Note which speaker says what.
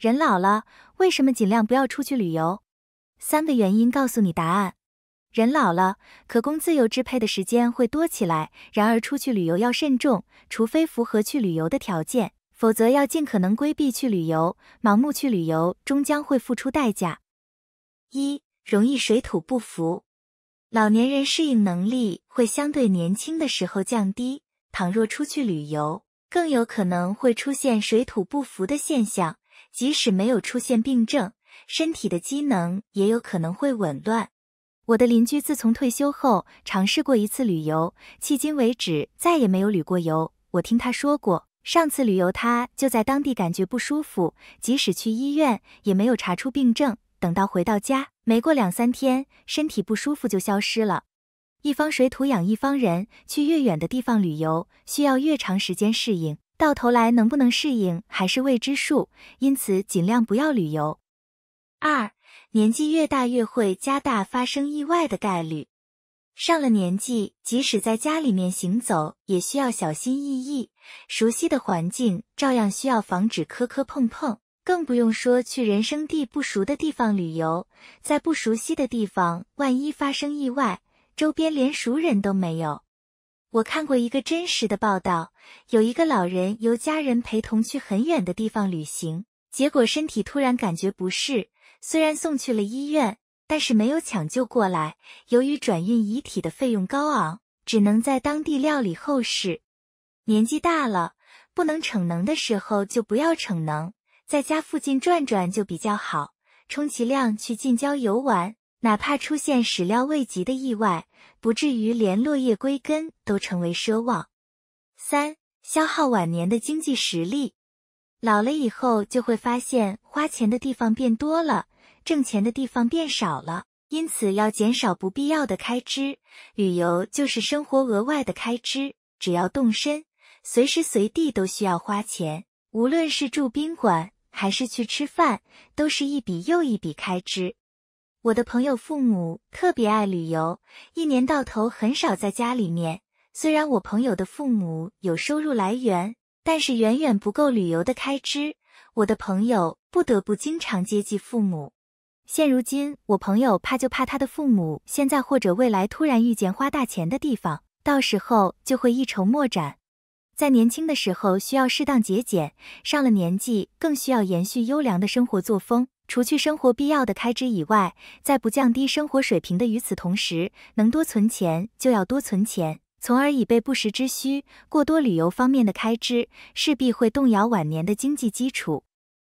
Speaker 1: 人老了，为什么尽量不要出去旅游？三个原因告诉你答案。人老了，可供自由支配的时间会多起来，然而出去旅游要慎重，除非符合去旅游的条件，否则要尽可能规避去旅游。盲目去旅游，终将会付出代价。一、容易水土不服。老年人适应能力会相对年轻的时候降低，倘若出去旅游，更有可能会出现水土不服的现象。即使没有出现病症，身体的机能也有可能会紊乱。我的邻居自从退休后尝试过一次旅游，迄今为止再也没有旅过游。我听他说过，上次旅游他就在当地感觉不舒服，即使去医院也没有查出病症。等到回到家，没过两三天，身体不舒服就消失了。一方水土养一方人，去越远的地方旅游，需要越长时间适应。到头来能不能适应还是未知数，因此尽量不要旅游。二，年纪越大越会加大发生意外的概率。上了年纪，即使在家里面行走也需要小心翼翼，熟悉的环境照样需要防止磕磕碰碰，更不用说去人生地不熟的地方旅游。在不熟悉的地方，万一发生意外，周边连熟人都没有。我看过一个真实的报道，有一个老人由家人陪同去很远的地方旅行，结果身体突然感觉不适，虽然送去了医院，但是没有抢救过来。由于转运遗体的费用高昂，只能在当地料理后事。年纪大了，不能逞能的时候就不要逞能，在家附近转转就比较好，充其量去近郊游玩。哪怕出现始料未及的意外，不至于连落叶归根都成为奢望。三、消耗晚年的经济实力。老了以后就会发现，花钱的地方变多了，挣钱的地方变少了。因此要减少不必要的开支。旅游就是生活额外的开支，只要动身，随时随地都需要花钱。无论是住宾馆还是去吃饭，都是一笔又一笔开支。我的朋友父母特别爱旅游，一年到头很少在家里面。虽然我朋友的父母有收入来源，但是远远不够旅游的开支。我的朋友不得不经常接济父母。现如今，我朋友怕就怕他的父母现在或者未来突然遇见花大钱的地方，到时候就会一筹莫展。在年轻的时候需要适当节俭，上了年纪更需要延续优良的生活作风。除去生活必要的开支以外，在不降低生活水平的与此同时，能多存钱就要多存钱，从而以备不时之需。过多旅游方面的开支势必会动摇晚年的经济基础。